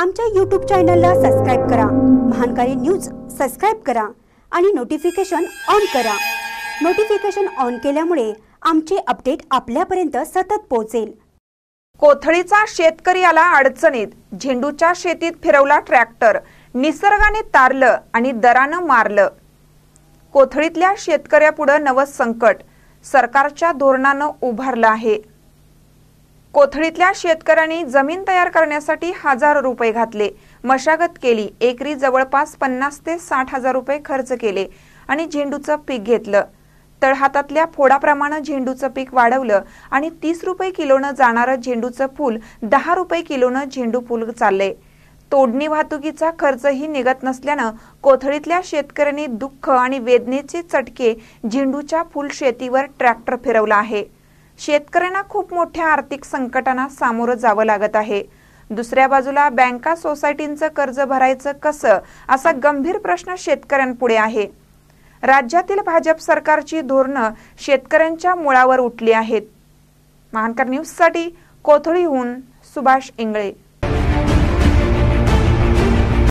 आमच्या यूट्यूब चॅनलला सबस्क्राईब करा महानकारी न्यूज सबस्क्राईब करा आणि नोटिफिकेशन ऑन करा नोटिफिकेशन ऑन केल्यामुळे आमचे अपडेट आपल्यापर्यंत सतत पोहोचेल कोथळीचा शेतकरी आला अडचणीत झेंडूच्या शेतीत फिरवला ट्रॅक्टर निसर्गाने तारलं आणि दरानं मारलं कोथळीतल्या शेतकऱ्यापुढं नवं संकट सरकारच्या धोरणानं उभारलं आहे कोथळीतल्या शेतकऱ्यांनी जमीन तयार करण्यासाठी हजार रुपये घातले मशागत केली एकरी जवळपास पन्नास ते साठ हजार रुपये खर्च केले आणि झेंडूचं पीक घेतलं तळहातातल्या फोडाप्रमाणे झेंडूचं पीक वाढवलं आणि तीस रुपये किलोनं जाणारं झेंडूचं फूल दहा रुपये किलोनं झेंडू फूल चालले तोडणी वाहतुकीचा खर्चही निघत नसल्यानं कोथळीतल्या शेतकऱ्यांनी दुःख आणि वेदनेचे चटके झेंडूच्या फुल शेतीवर ट्रॅक्टर फिरवला आहे शेतकऱ्यांना खूप मोठ्या आर्थिक संकटांना सामोरं जावं लागत आहे दुसऱ्या बाजूला बँका सोसायटींचं कर्ज भरायचं कसं असा गंभीर प्रश्न शेतकऱ्यांपुढे आहे राज्यातील भाजप सरकारची धोरणं शेतकऱ्यांच्या मुळावर उठली आहेत महानकर न्यूजसाठी कोथळीहून सुभाष इंगळे